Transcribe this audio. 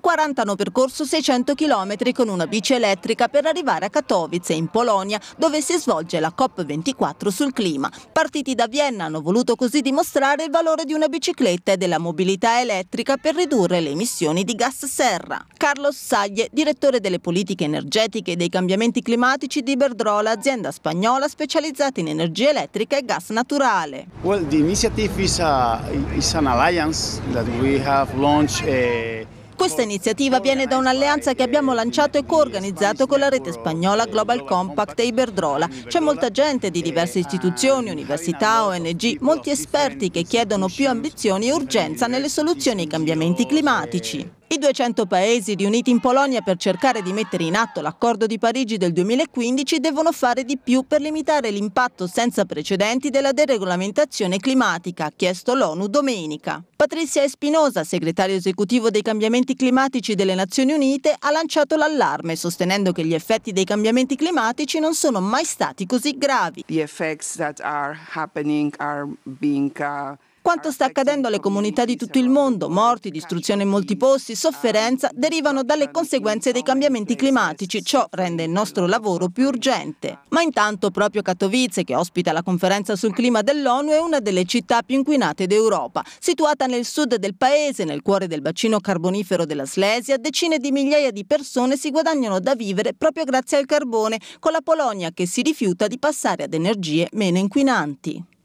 40 hanno percorso 600 km con una bici elettrica per arrivare a Katowice, in Polonia, dove si svolge la COP24 sul clima. Partiti da Vienna hanno voluto così dimostrare il valore di una bicicletta e della mobilità elettrica per ridurre le emissioni di gas serra. Carlos Saglie, direttore delle politiche energetiche e dei cambiamenti climatici di Berdrola, azienda spagnola specializzata in energia elettrica e gas naturale. Well, the initiative is, a, is an alliance that we have launched. A... Eh, questa iniziativa viene da un'alleanza che abbiamo lanciato e coorganizzato con la rete spagnola Global Compact e Iberdrola. C'è molta gente di diverse istituzioni, università, ONG, molti esperti che chiedono più ambizioni e urgenza nelle soluzioni ai cambiamenti climatici. I 200 paesi riuniti in Polonia per cercare di mettere in atto l'accordo di Parigi del 2015 devono fare di più per limitare l'impatto senza precedenti della deregolamentazione climatica, ha chiesto l'ONU domenica. Patrizia Espinosa, segretario esecutivo dei cambiamenti climatici delle Nazioni Unite, ha lanciato l'allarme sostenendo che gli effetti dei cambiamenti climatici non sono mai stati così gravi. The effects that are happening are being, uh quanto sta accadendo alle comunità di tutto il mondo, morti, distruzione in molti posti, sofferenza, derivano dalle conseguenze dei cambiamenti climatici. Ciò rende il nostro lavoro più urgente. Ma intanto proprio Katowice, che ospita la conferenza sul clima dell'ONU, è una delle città più inquinate d'Europa. Situata nel sud del paese, nel cuore del bacino carbonifero della Slesia, decine di migliaia di persone si guadagnano da vivere proprio grazie al carbone, con la Polonia che si rifiuta di passare ad energie meno inquinanti.